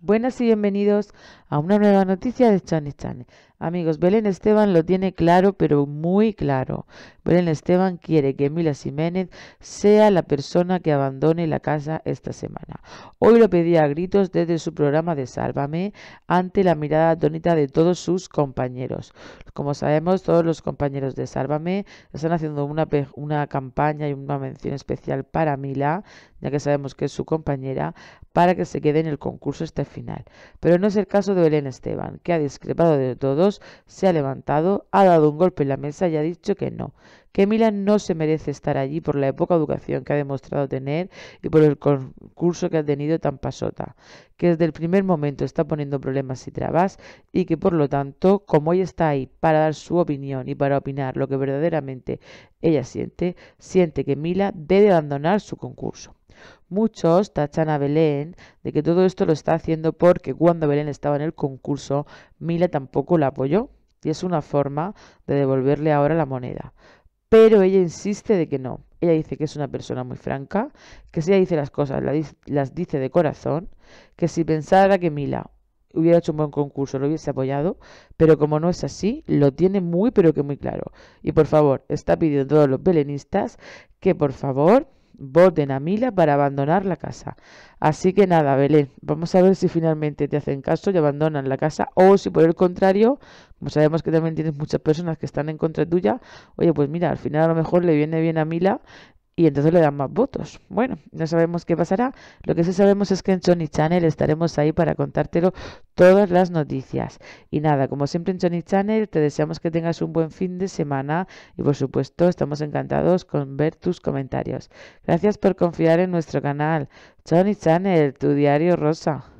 Buenas y bienvenidos a una nueva noticia de Chani Chani. Amigos, Belén Esteban lo tiene claro, pero muy claro. Belén Esteban quiere que Mila Jiménez sea la persona que abandone la casa esta semana. Hoy lo pedía a gritos desde su programa de Sálvame ante la mirada atónita de todos sus compañeros. Como sabemos, todos los compañeros de Sálvame están haciendo una, una campaña y una mención especial para Mila, ya que sabemos que es su compañera, para que se quede en el concurso este final. Pero no es el caso de Belén Esteban, que ha discrepado de todos se ha levantado, ha dado un golpe en la mesa y ha dicho que no, que Mila no se merece estar allí por la poca educación que ha demostrado tener y por el concurso que ha tenido tan pasota, que desde el primer momento está poniendo problemas y trabas y que por lo tanto, como ella está ahí para dar su opinión y para opinar lo que verdaderamente ella siente, siente que Mila debe abandonar su concurso. Muchos tachan a Belén de que todo esto lo está haciendo porque cuando Belén estaba en el concurso, Mila tampoco la apoyó y es una forma de devolverle ahora la moneda. Pero ella insiste de que no. Ella dice que es una persona muy franca, que si ella dice las cosas, las dice de corazón, que si pensara que Mila hubiera hecho un buen concurso, lo hubiese apoyado, pero como no es así, lo tiene muy pero que muy claro. Y por favor, está pidiendo a todos los belenistas que por favor voten a Mila para abandonar la casa. Así que nada, Belén, vamos a ver si finalmente te hacen caso y abandonan la casa o si por el contrario, como sabemos que también tienes muchas personas que están en contra tuya, oye, pues mira, al final a lo mejor le viene bien a Mila y entonces le dan más votos. Bueno, no sabemos qué pasará. Lo que sí sabemos es que en Sony Channel estaremos ahí para contártelo todas las noticias. Y nada, como siempre en Sony Channel, te deseamos que tengas un buen fin de semana y por supuesto estamos encantados con ver tus comentarios. Gracias por confiar en nuestro canal. Sony Channel, tu diario rosa.